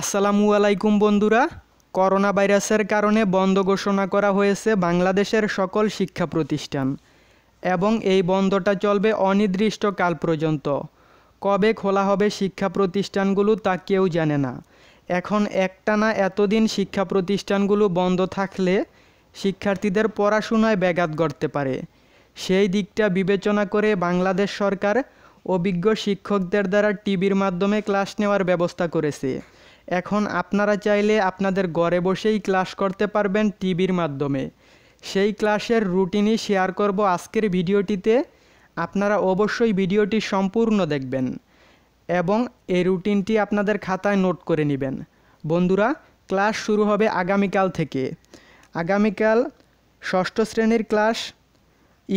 আসসালামু আলাইকুম বন্ধুরা করোনা ভাইরাসের কারণে বন্ধ ঘোষণা করা হয়েছে বাংলাদেশের সকল শিক্ষা প্রতিষ্ঠান এবং এই বন্ধটা চলবে অনির্দিষ্টকাল পর্যন্ত কবে খোলা হবে শিক্ষা প্রতিষ্ঠানগুলো তা কেউ জানে না এখন একটানা এতদিন শিক্ষা প্রতিষ্ঠানগুলো বন্ধ থাকলে শিক্ষার্থীদের পড়াশোনায় ব্যাঘাত করতে পারে সেই দিকটা বিবেচনা করে বাংলাদেশ সরকার অভিজ্ঞ শিক্ষকদের দ্বারা টিভির মাধ্যমে ক্লাস নেওয়ার ব্যবস্থা করেছে এখন আপনারা চাইলে আপনাদের ঘরে বসেই ক্লাস করতে পারবেন টিভির মাধ্যমে সেই ক্লাসের রুটিনই শেয়ার করব আজকের ভিডিওটিতে আপনারা অবশ্যই ভিডিওটি সম্পূর্ণ দেখবেন এবং এই রুটিনটি আপনাদের খাতায় নোট করে নেবেন বন্ধুরা ক্লাস শুরু হবে আগামীকাল থেকে আগামীকাল ষষ্ঠ শ্রেণীর ক্লাস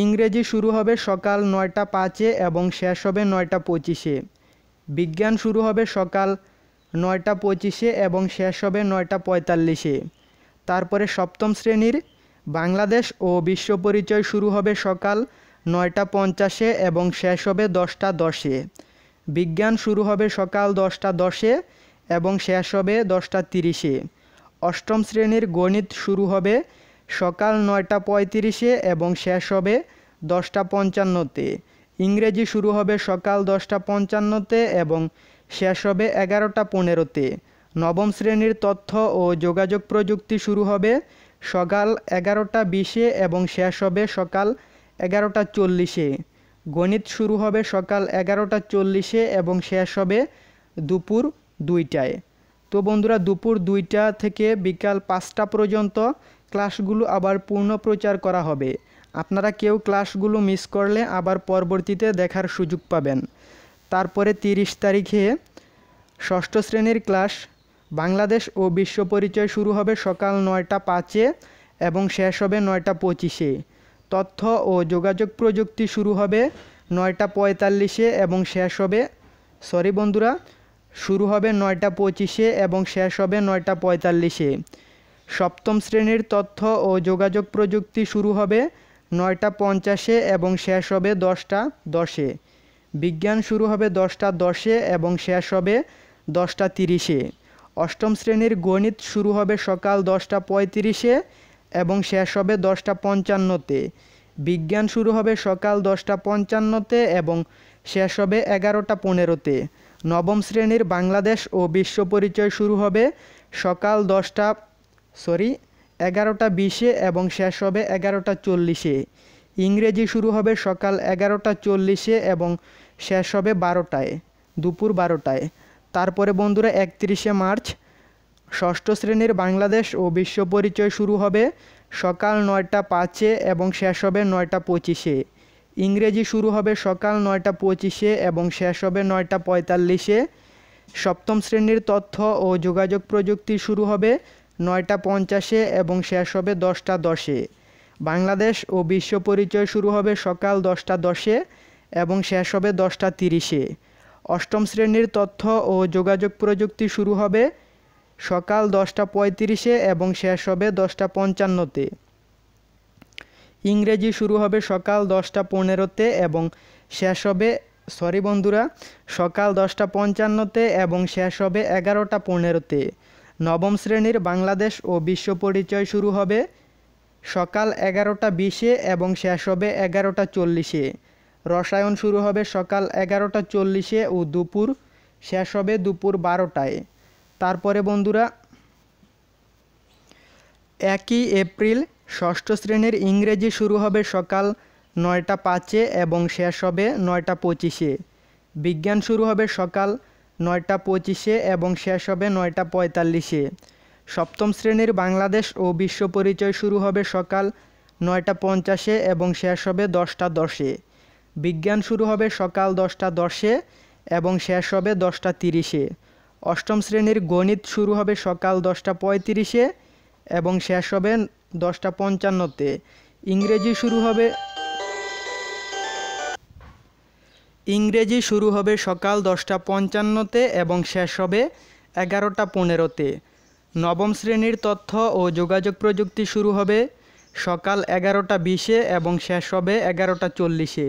ইংরেজি শুরু হবে সকাল নয়টা পাঁচে এবং শেষ হবে নয়টা পঁচিশে বিজ্ঞান শুরু হবে সকাল নয়টা পঁচিশে এবং শেষ হবে নয়টা পঁয়তাল্লিশে তারপরে সপ্তম শ্রেণীর বাংলাদেশ ও বিশ্ব পরিচয় শুরু হবে সকাল নয়টা পঞ্চাশে এবং শেষ হবে দশটা দশে বিজ্ঞান শুরু হবে সকাল দশটা দশে এবং শেষ হবে দশটা তিরিশে অষ্টম শ্রেণীর গণিত শুরু হবে সকাল নয়টা পঁয়ত্রিশে এবং শেষ হবে দশটা পঞ্চান্নতে ইংরেজি শুরু হবে সকাল দশটা পঞ্চান্নতে এবং শেষ হবে এগারোটা পনেরোতে নবম শ্রেণীর তথ্য ও যোগাযোগ প্রযুক্তি শুরু হবে সকাল এগারোটা বিশে এবং শেষ হবে সকাল এগারোটা চল্লিশে গণিত শুরু হবে সকাল এগারোটা চল্লিশে এবং শেষ হবে দুপুর দুইটায় তো বন্ধুরা দুপুর দুইটা থেকে বিকাল পাঁচটা পর্যন্ত ক্লাসগুলো আবার পূর্ণ প্রচার করা হবে আপনারা কেউ ক্লাসগুলো মিস করলে আবার পরবর্তীতে দেখার সুযোগ পাবেন তারপরে তিরিশ তারিখে ষষ্ঠ শ্রেণীর ক্লাস বাংলাদেশ ও বিশ্ব পরিচয় শুরু হবে সকাল নয়টা পাঁচে এবং শেষ হবে নয়টা পঁচিশে তথ্য ও যোগাযোগ প্রযুক্তি শুরু হবে নয়টা পঁয়তাল্লিশে এবং শেষ হবে সরি বন্ধুরা শুরু হবে নয়টা পঁচিশে এবং শেষ হবে নয়টা পঁয়তাল্লিশে সপ্তম শ্রেণীর তথ্য ও যোগাযোগ প্রযুক্তি শুরু হবে নয়টা পঞ্চাশে এবং শেষ হবে দশটা দশে বিজ্ঞান শুরু হবে দশটা দশে এবং শেষ হবে দশটা তিরিশে অষ্টম শ্রেণীর গণিত শুরু হবে সকাল দশটা পঁয়ত্রিশে এবং শেষ হবে দশটা পঞ্চান্নতে বিজ্ঞান শুরু হবে সকাল দশটা পঞ্চান্নতে এবং শেষ হবে এগারোটা পনেরোতে নবম শ্রেণীর বাংলাদেশ ও বিশ্ব পরিচয় শুরু হবে সকাল দশটা সরি এগারোটা বিশে এবং শেষ হবে এগারোটা চল্লিশে ইংরেজি শুরু হবে সকাল এগারোটা চল্লিশে এবং শেষ হবে বারোটায় দুপুর বারোটায় তারপরে বন্ধুরা একত্রিশে মার্চ ষষ্ঠ শ্রেণীর বাংলাদেশ ও বিশ্ব পরিচয় শুরু হবে সকাল নয়টা পাঁচে এবং শেষ হবে নয়টা পঁচিশে ইংরেজি শুরু হবে সকাল নয়টা পঁচিশে এবং শেষ হবে নয়টা পঁয়তাল্লিশে সপ্তম শ্রেণীর তথ্য ও যোগাযোগ প্রযুক্তি শুরু হবে নয়টা পঞ্চাশে এবং শেষ হবে দশটা দশে বাংলাদেশ ও বিশ্ব পরিচয় শুরু হবে সকাল দশটা দশে এবং শেষ হবে দশটা তিরিশে অষ্টম শ্রেণীর তথ্য ও যোগাযোগ প্রযুক্তি শুরু হবে সকাল দশটা পঁয়ত্রিশে এবং শেষ হবে দশটা পঞ্চান্নতে ইংরেজি শুরু হবে সকাল দশটা পনেরোতে এবং শেষ হবে সরি বন্ধুরা সকাল দশটা পঞ্চান্নতে এবং শেষ হবে এগারোটা পনেরোতে নবম শ্রেণীর বাংলাদেশ ও বিশ্ব পরিচয় শুরু হবে সকাল এগারোটা বিশে এবং শেষ হবে এগারোটা চল্লিশে রসায়ন শুরু হবে সকাল এগারোটা চল্লিশে ও দুপুর শেষ হবে দুপুর বারোটায় তারপরে বন্ধুরা একই এপ্রিল ষষ্ঠ শ্রেণীর ইংরেজি শুরু হবে সকাল নয়টা পাঁচে এবং শেষ হবে নয়টা পঁচিশে বিজ্ঞান শুরু হবে সকাল নয়টা পঁচিশে এবং শেষ হবে নয়টা পঁয়তাল্লিশে সপ্তম শ্রেণীর বাংলাদেশ ও বিশ্ব পরিচয় শুরু হবে সকাল নয়টা পঞ্চাশে এবং শেষ হবে দশটা দশে বিজ্ঞান শুরু হবে সকাল দশটা দশে এবং শেষ হবে দশটা তিরিশে অষ্টম শ্রেণীর গণিত শুরু হবে সকাল দশটা পঁয়ত্রিশে এবং শেষ হবে দশটা পঞ্চান্নতে ইংরেজি শুরু হবে ইংরেজি শুরু হবে সকাল দশটা পঞ্চান্নতে এবং শেষ হবে এগারোটা পনেরোতে নবম শ্রেণীর তথ্য ও যোগাযোগ প্রযুক্তি শুরু হবে সকাল এগারোটা বিশে এবং শেষ হবে এগারোটা চল্লিশে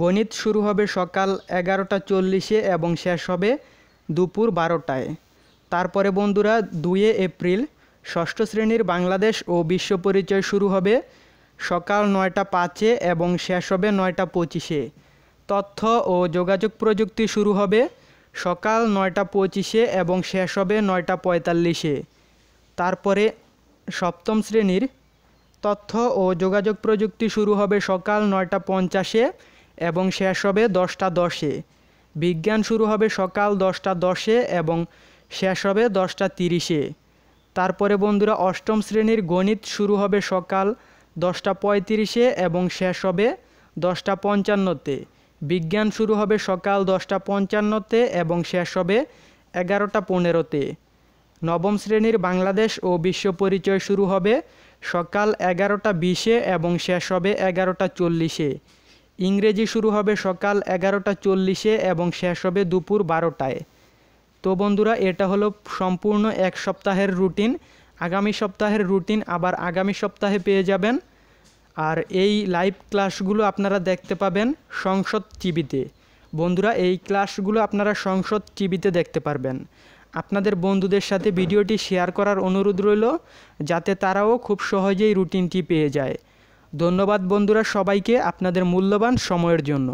গণিত শুরু হবে সকাল এগারোটা চল্লিশে এবং শেষ হবে দুপুর বারোটায় তারপরে বন্ধুরা দুয়ে এপ্রিল ষষ্ঠ শ্রেণীর বাংলাদেশ ও বিশ্ব পরিচয় শুরু হবে সকাল নয়টা পাঁচে এবং শেষ হবে নয়টা পঁচিশে তথ্য ও যোগাযোগ প্রযুক্তি শুরু হবে সকাল নয়টা পঁচিশে এবং শেষ হবে নয়টা পঁয়তাল্লিশে তারপরে সপ্তম শ্রেণীর তথ্য ও যোগাযোগ প্রযুক্তি শুরু হবে সকাল নয়টা পঞ্চাশে এবং শেষ হবে দশটা দশে বিজ্ঞান শুরু হবে সকাল দশটা দশে এবং শেষ হবে দশটা তিরিশে তারপরে বন্ধুরা অষ্টম শ্রেণীর গণিত শুরু হবে সকাল দশটা পঁয়ত্রিশে এবং শেষ হবে দশটা পঞ্চান্নতে বিজ্ঞান শুরু হবে সকাল দশটা পঞ্চান্নতে এবং শেষ হবে এগারোটা পনেরোতে নবম শ্রেণীর বাংলাদেশ ও বিশ্ব পরিচয় শুরু হবে সকাল এগারোটা বিশে এবং শেষ হবে এগারোটা চল্লিশে ইংরেজি শুরু হবে সকাল এগারোটা চল্লিশে এবং শেষ হবে দুপুর বারোটায় তো বন্ধুরা এটা হলো সম্পূর্ণ এক সপ্তাহের রুটিন আগামী সপ্তাহের রুটিন আবার আগামী সপ্তাহে পেয়ে যাবেন আর এই লাইভ ক্লাসগুলো আপনারা দেখতে পাবেন সংসদ টিভিতে বন্ধুরা এই ক্লাসগুলো আপনারা সংসদ টিভিতে দেখতে পারবেন আপনাদের বন্ধুদের সাথে ভিডিওটি শেয়ার করার অনুরোধ রইল যাতে তারাও খুব সহজেই রুটিনটি পেয়ে যায় ধন্যবাদ বন্ধুরা সবাইকে আপনাদের মূল্যবান সময়ের জন্য